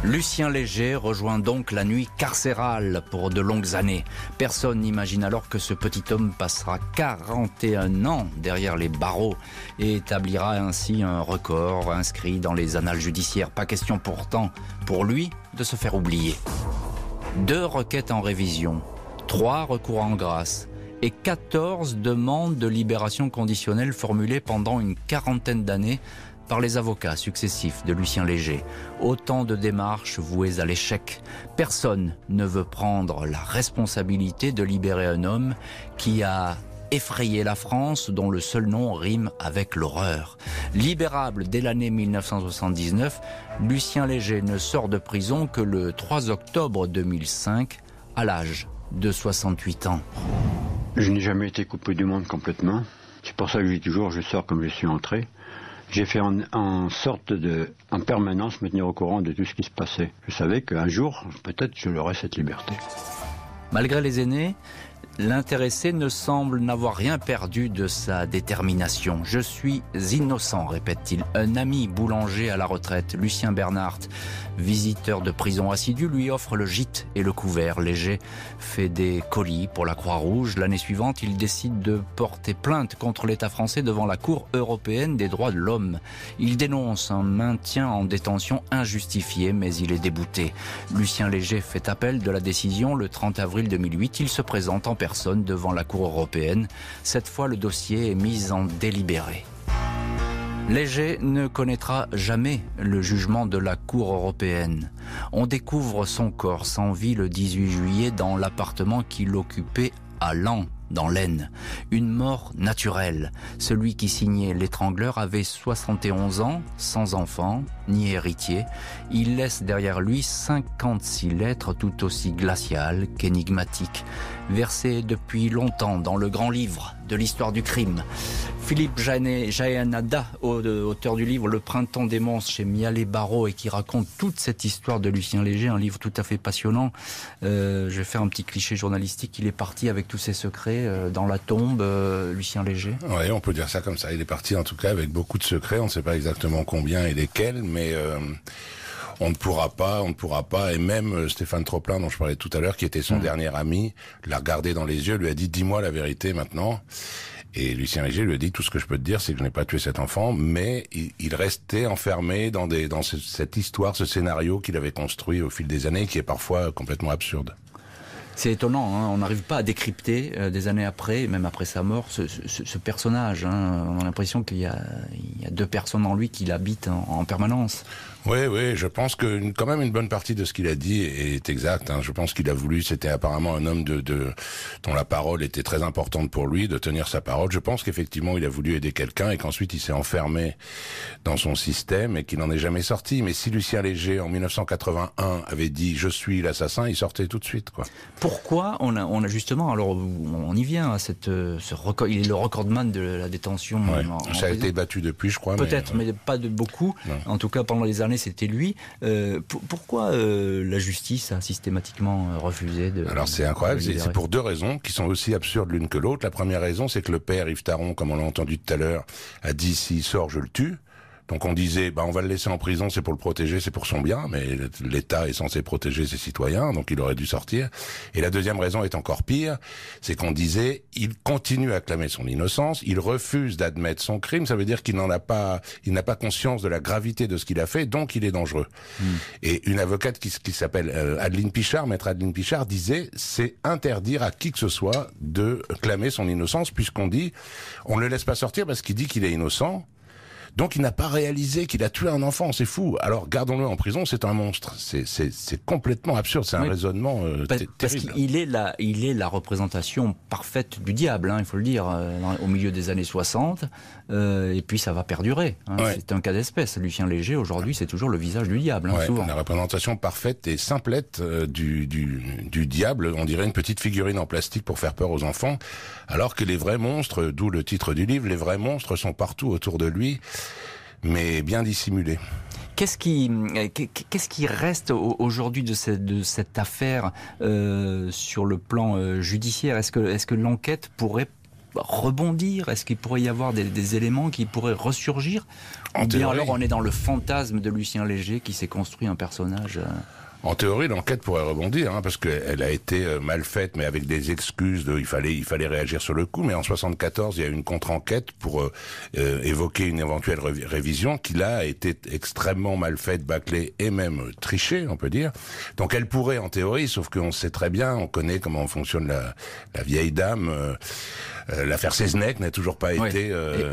A: Lucien Léger rejoint donc la nuit carcérale pour de longues années. Personne n'imagine alors que ce petit homme passera 41 ans derrière les barreaux et établira ainsi un record inscrit dans les annales judiciaires. Pas question pourtant pour lui de se faire oublier. Deux requêtes en révision, trois recours en grâce et 14 demandes de libération conditionnelle formulées pendant une quarantaine d'années par les avocats successifs de Lucien Léger. Autant de démarches vouées à l'échec. Personne ne veut prendre la responsabilité de libérer un homme qui a effrayé la France dont le seul nom rime avec l'horreur. Libérable dès l'année 1979, Lucien Léger ne sort de prison que le 3 octobre 2005 à l'âge de 68 ans. Je n'ai jamais été coupé du monde complètement. C'est pour ça que je dis toujours je sors comme je suis entré. J'ai fait en, sorte de, en permanence, me tenir au courant de tout ce qui se passait. Je savais qu'un jour, peut-être, je l'aurais cette liberté. Malgré les aînés, L'intéressé ne semble n'avoir rien perdu de sa détermination. Je suis innocent, répète-t-il. Un ami boulanger à la retraite, Lucien Bernhardt, visiteur de prison assidu, lui offre le gîte et le couvert. Léger fait des colis pour la Croix-Rouge. L'année suivante, il décide de porter plainte contre l'État français devant la Cour européenne des droits de l'homme. Il dénonce un maintien en détention injustifié, mais il est débouté. Lucien Léger fait appel de la décision le 30 avril 2008. Il se présente en personne devant la Cour européenne. Cette fois, le dossier est mis en délibéré. Léger ne connaîtra jamais le jugement de la Cour européenne. On découvre son corps sans vie le 18 juillet dans l'appartement qu'il occupait à Lan, dans l'Aisne. Une mort naturelle. Celui qui signait l'étrangleur avait 71 ans, sans enfant, ni héritier, il laisse derrière lui 56 lettres tout aussi glaciales qu'énigmatiques, versées depuis longtemps dans le grand livre de l'histoire du crime. Philippe Jaénada, auteur du livre Le printemps des monstres chez Mialé Barreau et qui raconte toute cette histoire de Lucien Léger, un livre tout à fait passionnant. Euh, je vais faire un petit cliché journalistique. Il est parti avec tous ses secrets euh, dans la tombe, euh, Lucien Léger.
B: Oui, on peut dire ça comme ça. Il est parti en tout cas avec beaucoup de secrets. On ne sait pas exactement combien et lesquels, mais mais euh, on ne pourra pas, on ne pourra pas. Et même euh, Stéphane Troplin, dont je parlais tout à l'heure, qui était son mm. dernier ami, l'a regardé dans les yeux, lui a dit dis-moi la vérité maintenant. Et Lucien Léger lui a dit tout ce que je peux te dire, c'est que je n'ai pas tué cet enfant, mais il, restait enfermé dans cette histoire, ce scénario qu'il avait construit
A: au fil des années, qui est parfois complètement absurde. C'est étonnant, hein. on n'arrive pas à décrypter euh, des années après, même après sa mort, ce, personnage. Hein. on a l'impression qu'il y, a deux personnes en lui qui l'habitent en permanence. Oui, oui, je pense que quand même une bonne partie
B: de ce qu'il a dit est exacte. Hein. Je pense qu'il a voulu, c'était apparemment un homme de, de, dont la parole était très importante pour lui, de tenir sa parole. Je pense qu'effectivement, il a voulu aider quelqu'un et qu'ensuite il s'est enfermé dans son système et qu'il n'en est jamais sorti. Mais si Lucien Léger, en 1981,
A: avait dit je suis l'assassin, il sortait tout de suite. Quoi. Pourquoi on a, on a justement, alors on y vient cette, ce il est le recordman de la détention. Ça a été
B: battu depuis,
A: je crois. Peut-être, mais, pas de beaucoup. En tout cas, pendant les années c'était lui. Euh, pourquoi euh, la justice a systématiquement euh, refusé de... Alors c'est incroyable, c'est pour
B: deux raisons qui sont aussi absurdes l'une que l'autre. La première raison, c'est que le père Yves Taron, comme on l'a entendu tout à l'heure, a dit s'il sort, je le tue. Donc on disait, bah on va le laisser en prison, c'est pour le protéger, c'est pour son bien, mais l'État est censé protéger ses citoyens, donc il aurait dû sortir. Et la deuxième raison est encore pire, c'est qu'on disait, il continue à clamer son innocence, il refuse d'admettre son crime, ça veut dire qu'il n'en a pas, il n'a pas conscience de la gravité de ce qu'il a fait, donc il est dangereux. Hmm. Et une avocate qui, qui s'appelle euh, Adeline Pichard, maître Adeline Pichard, disait, c'est interdire à qui que ce soit de clamer son innocence, puisqu'on dit, on ne le laisse pas sortir parce qu'il dit qu'il est innocent. Donc il n'a pas réalisé qu'il a tué un enfant, c'est fou. Alors gardons-le en prison, c'est un monstre. C'est complètement absurde, c'est un
A: raisonnement euh, parce, qu'il est la, il est la représentation parfaite du diable, hein, il faut le dire, euh, au milieu des années 60. Euh, et puis ça va perdurer. Hein. C'est un cas d'espèce. Lucien Léger, aujourd'hui, c'est toujours le visage du diable, hein, La
B: représentation parfaite et simplette euh, du, du, diable, on dirait une petite figurine en plastique pour faire peur aux enfants, alors que les vrais monstres, d'où le titre du livre, les vrais monstres sont partout autour de lui,
A: mais bien dissimulés. Qu'est-ce qui, euh, qu'est-ce qui reste aujourd'hui de cette, de cette affaire sur le plan judiciaire Est-ce que, est-ce que l'enquête pourrait rebondir Est-ce qu'il pourrait y avoir des, éléments qui pourraient ressurgir en alors on est dans le fantasme de Lucien Léger qui s'est construit un personnage euh?
B: En théorie, l'enquête pourrait rebondir, hein, parce qu'elle a été euh, mal faite, mais avec des excuses de, il fallait, il fallait réagir sur le coup. Mais en 74, il y a eu une contre-enquête pour euh, évoquer une éventuelle révision qui là a été extrêmement mal faite, bâclée et même trichée, on peut dire. Donc elle pourrait, en théorie, sauf qu'on sait très bien, on connaît comment fonctionne la, vieille dame. Euh, l'affaire Seznec n'a toujours pas été. Euh,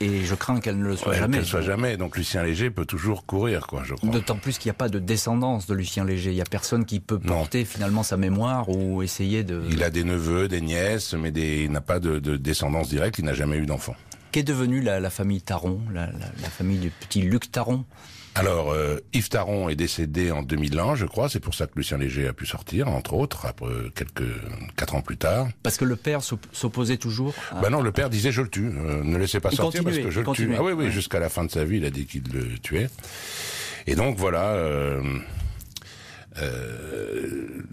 A: et, je crains qu'elle
B: ne le soit jamais. Qu'elle soit jamais. Donc Lucien Léger peut toujours courir, quoi, je
A: crois. D'autant plus qu'il n'y a pas de descendance de Lucien Léger. Il n'y a personne qui peut porter finalement sa mémoire ou essayer de. Il a
B: des neveux, des nièces, mais il n'a pas de, descendance directe. Il n'a jamais eu d'enfant. Qu'est devenue la, famille Taron, la, la famille du petit Luc Taron alors, euh, Yves Taron est décédé en 2001, je crois. C'est pour ça que Lucien Léger a pu sortir, entre autres, après quelques quatre ans plus tard.
A: Parce que le père s'opposait toujours. Ben
B: non, le père disait je le tue, euh, ne laissez pas sortir parce que je le tue. Ah oui, oui, jusqu'à la fin de sa vie, il a dit qu'il le tuait. Et donc voilà. Euh,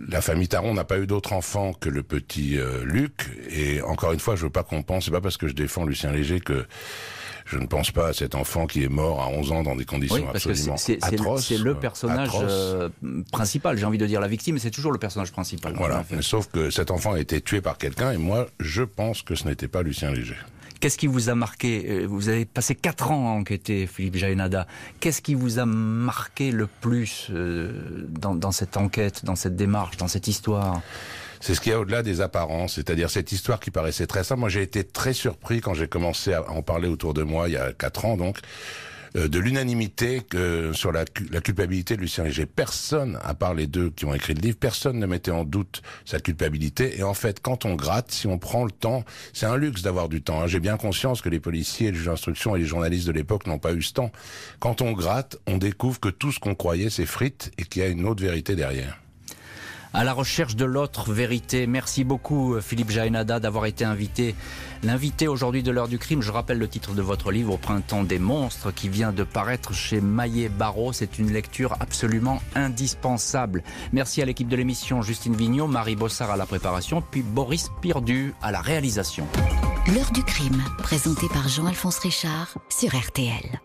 B: la famille Taron n'a pas eu d'autre enfant que le petit Luc. Et encore une fois, je veux pas qu'on pense, c'est pas parce que je défends Lucien Léger que je ne pense pas à cet enfant qui est mort à 11 ans dans des conditions absolument c'est, atroces. C'est le euh, personnage euh,
A: principal, j'ai envie de dire. La victime, mais c'est toujours le personnage principal. Voilà, sauf que cet enfant a été tué par quelqu'un et moi, je pense que ce n'était pas Lucien Léger. Qu'est-ce qui vous a marqué euh, Vous avez passé 4 ans à enquêter, Philippe Jaénada. Qu'est-ce qui vous a marqué le plus dans cette enquête, dans cette démarche, dans cette histoire
B: c'est ce qu'il y a au-delà des apparences, c'est-à-dire cette histoire qui paraissait très simple. Moi, j'ai été très surpris quand j'ai commencé à en parler autour de moi il y a quatre ans, donc euh, de l'unanimité euh, sur la, culpabilité de Lucien Léger. Personne, à part les deux qui ont écrit le livre, personne ne mettait en doute sa culpabilité. Et en fait, quand on gratte, si on prend le temps, c'est un luxe d'avoir du temps. Hein. J'ai bien conscience que les policiers, les juges d'instruction et les journalistes de l'époque n'ont pas eu ce temps. Quand on gratte, on découvre que tout ce qu'on croyait c'est frites et qu'il y a une autre
A: vérité derrière à la recherche de l'autre vérité. Merci beaucoup euh, Philippe Jaénada d'avoir été invité. L'invité aujourd'hui de l'heure du crime, je rappelle le titre de votre livre Au printemps des monstres qui vient de paraître chez Maillet Barreau. C'est une lecture absolument indispensable. Merci à l'équipe de l'émission Justine Vignon, Marie Bossard à la préparation, puis Boris Pirdu à la réalisation. L'heure du crime, présenté par Jean-Alphonse Richard sur RTL.